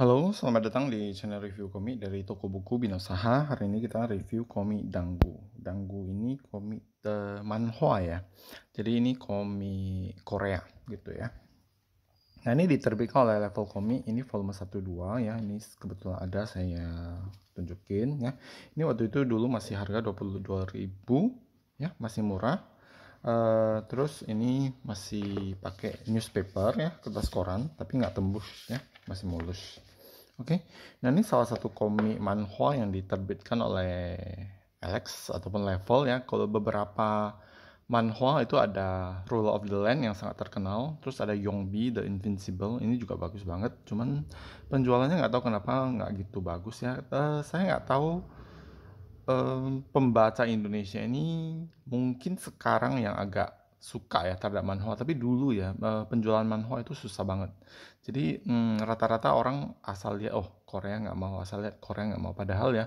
Halo, selamat datang di channel review komik dari toko buku Binasaha. Hari ini kita review komik Danggu. Danggu ini komik The eh, manhwa ya. Jadi ini komik Korea gitu ya. Nah ini diterbitkan oleh level komik, ini volume 1-2 ya, ini kebetulan ada saya tunjukin ya. Ini waktu itu dulu masih harga 22.000 ya, masih murah. Uh, terus ini masih pakai newspaper ya, kertas koran, tapi nggak tembus ya, masih mulus. Oke, okay? nah ini salah satu komik manhwa yang diterbitkan oleh Alex ataupun Level ya. Kalau beberapa manhwa itu ada Rule of the Land yang sangat terkenal, terus ada Yongbi The Invincible ini juga bagus banget. Cuman penjualannya nggak tahu kenapa nggak gitu bagus ya. Uh, saya nggak tahu um, pembaca Indonesia ini mungkin sekarang yang agak suka ya terhadap manhwa tapi dulu ya eh, penjualan manhwa itu susah banget jadi rata hmm, rata-rata orang asal lihat oh Korea nggak mau asal lihat Korea nggak mau padahal ya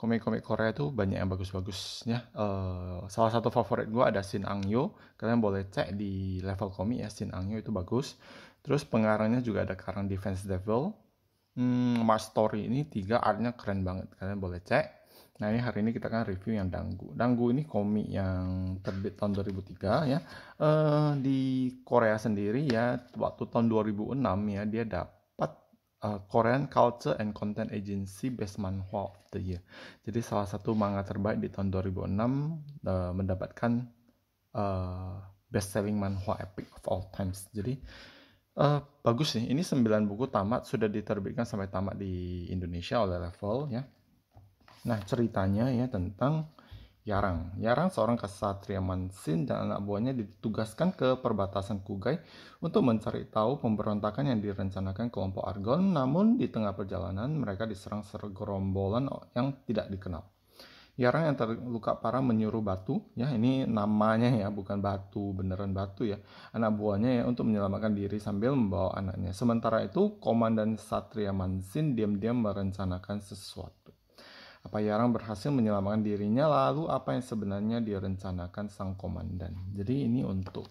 komik-komik Korea itu banyak yang bagus-bagusnya uh, salah satu favorit gue ada Shin Ang Yo kalian boleh cek di level komik ya Shin Ang Yo itu bagus terus pengarangnya juga ada karang Defense Devil hmm, Mars Story ini tiga artnya keren banget kalian boleh cek Nah ini hari ini kita akan review yang Danggu. Danggu ini komik yang terbit tahun 2003 ya. E, di Korea sendiri ya waktu tahun 2006 ya dia dapat uh, Korean Culture and Content Agency Best Manhwa of the Year. Jadi salah satu manga terbaik di tahun 2006 uh, eh, mendapatkan uh, Best Selling Manhwa Epic of All Times. Jadi uh, bagus sih Ini 9 buku tamat sudah diterbitkan sampai tamat di Indonesia oleh Level ya Nah, ceritanya ya tentang Yarang. Yarang seorang kesatria Mansin dan anak buahnya ditugaskan ke perbatasan Kugai untuk mencari tahu pemberontakan yang direncanakan kelompok Argon. Namun di tengah perjalanan mereka diserang segerombolan yang tidak dikenal. Yarang yang terluka parah menyuruh batu, ya ini namanya ya bukan batu beneran batu ya, anak buahnya ya untuk menyelamatkan diri sambil membawa anaknya. Sementara itu komandan Satria Mansin diam-diam merencanakan sesuatu. Apa Yarang berhasil menyelamatkan dirinya lalu apa yang sebenarnya direncanakan sang komandan. Jadi ini untuk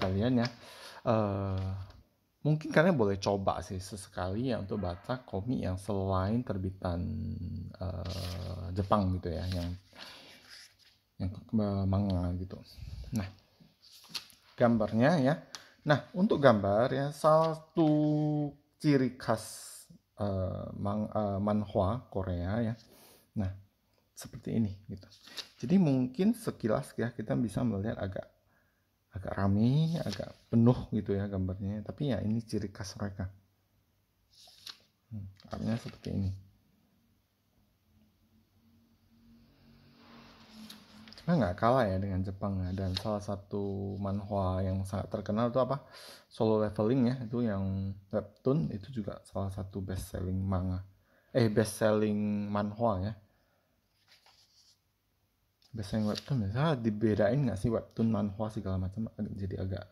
kalian ya. Uh, mungkin kalian boleh coba sih sesekali ya untuk baca komik yang selain terbitan uh, Jepang gitu ya yang yang manga gitu. Nah, gambarnya ya. Nah, untuk gambar ya satu ciri khas uh, eh, man, uh, manhwa Korea ya Nah, seperti ini gitu. Jadi mungkin sekilas ya kita bisa melihat agak agak rame, agak penuh gitu ya gambarnya. Tapi ya ini ciri khas mereka. Hmm, artinya seperti ini. Cuma nggak kalah ya dengan Jepang ya. Dan salah satu manhwa yang sangat terkenal itu apa? Solo Leveling ya. Itu yang webtoon itu juga salah satu best selling manga. Eh best selling manhwa ya biasanya webtoon biasa ya. dibedain nggak sih webtoon manhwa segala macam jadi agak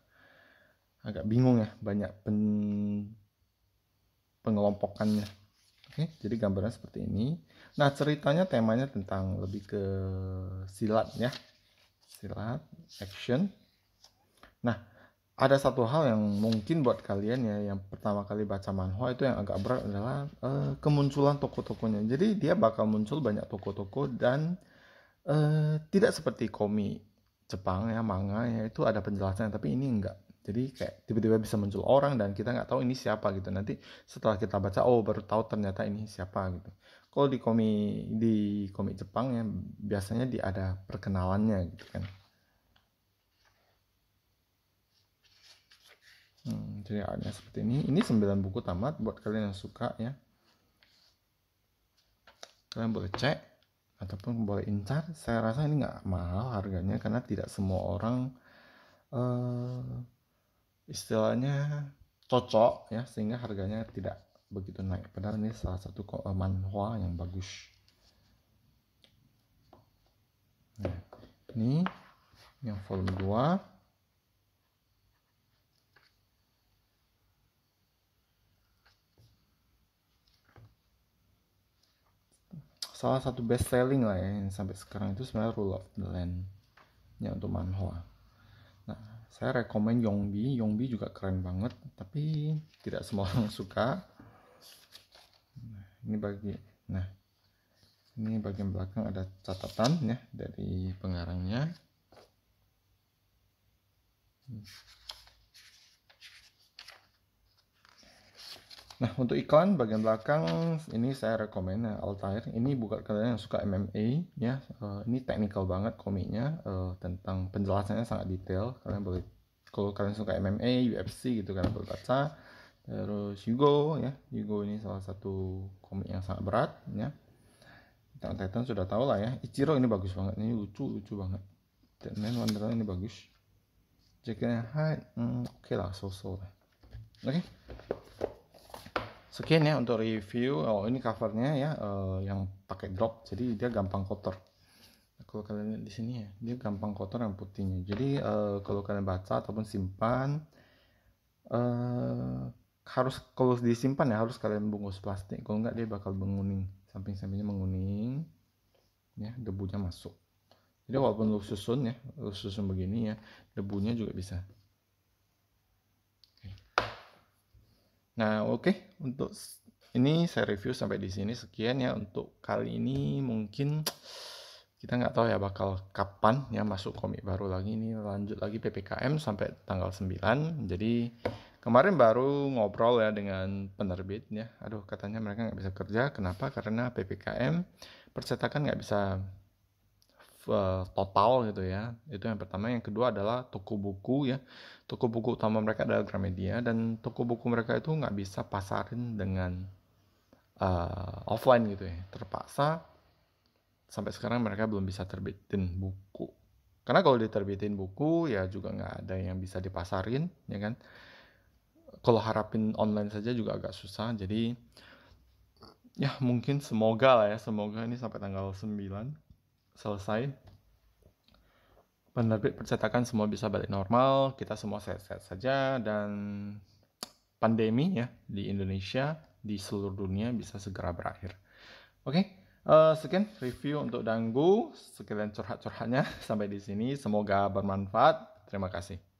agak bingung ya banyak pen pengelompokannya oke jadi gambarnya seperti ini nah ceritanya temanya tentang lebih ke silat ya silat action nah ada satu hal yang mungkin buat kalian ya yang pertama kali baca manhwa itu yang agak berat adalah uh, kemunculan toko-tokonya jadi dia bakal muncul banyak toko-toko dan Eh, tidak seperti komik Jepang ya manga ya itu ada penjelasan tapi ini enggak jadi kayak tiba-tiba bisa muncul orang dan kita nggak tahu ini siapa gitu nanti setelah kita baca oh baru tahu ternyata ini siapa gitu kalau di komik di komik Jepang ya biasanya di ada perkenalannya gitu kan hmm, jadi artnya seperti ini ini sembilan buku tamat buat kalian yang suka ya kalian boleh cek ataupun boy incar saya rasa ini nggak mahal harganya karena tidak semua orang uh, istilahnya cocok ya sehingga harganya tidak begitu naik padahal ini salah satu eh, manhwa yang bagus nah ini yang volume 2 salah satu best selling lah ya yang sampai sekarang itu sebenarnya Rule of the Land ya untuk manhwa nah saya rekomend Yongbi Yongbi juga keren banget tapi tidak semua orang suka nah, ini bagi nah ini bagian belakang ada catatan ya dari pengarangnya Nah, untuk iklan bagian belakang ini saya rekomen ya, Altair. Ini buat kalian yang suka MMA ya. Uh, ini teknikal banget komiknya uh, tentang penjelasannya sangat detail. Kalian boleh kalau kalian suka MMA, UFC gitu kalian boleh baca. Terus Hugo ya. Hugo ini salah satu komik yang sangat berat ya. Titan Titan sudah tahu lah ya. Ichiro ini bagus banget. Ini lucu lucu banget. Batman Wonderland ini bagus. Jekyll and Hyde, hmm, oke okay lah, so-so lah. Oke. Okay sekian ya untuk review oh ini covernya ya uh, yang pakai drop jadi dia gampang kotor kalau kalian lihat di sini ya dia gampang kotor yang putihnya jadi uh, kalau kalian baca ataupun simpan uh, harus kalau disimpan ya harus kalian bungkus plastik kalau enggak dia bakal menguning samping-sampingnya menguning ya debunya masuk jadi walaupun lu susun ya lu susun begini ya debunya juga bisa Nah, oke, okay. untuk ini saya review sampai di sini sekian ya untuk kali ini mungkin kita nggak tahu ya bakal kapan ya masuk komik baru lagi ini lanjut lagi PPKM sampai tanggal 9. Jadi kemarin baru ngobrol ya dengan penerbit ya Aduh, katanya mereka nggak bisa kerja. Kenapa? Karena PPKM percetakan nggak bisa Eh, total gitu ya. Itu yang pertama. Yang kedua adalah toko buku ya. Toko buku utama mereka adalah Gramedia dan toko buku mereka itu nggak bisa pasarin dengan uh, offline gitu ya. Terpaksa sampai sekarang mereka belum bisa terbitin buku. Karena kalau diterbitin buku ya juga nggak ada yang bisa dipasarin, ya kan? Kalau harapin online saja juga agak susah. Jadi ya mungkin semoga lah ya, semoga ini sampai tanggal 9 selesai penerbit percetakan semua bisa balik normal kita semua sehat-sehat saja dan pandemi ya di Indonesia di seluruh dunia bisa segera berakhir oke okay? uh, eh, sekian review untuk Danggu sekian curhat-curhatnya sampai di sini semoga bermanfaat terima kasih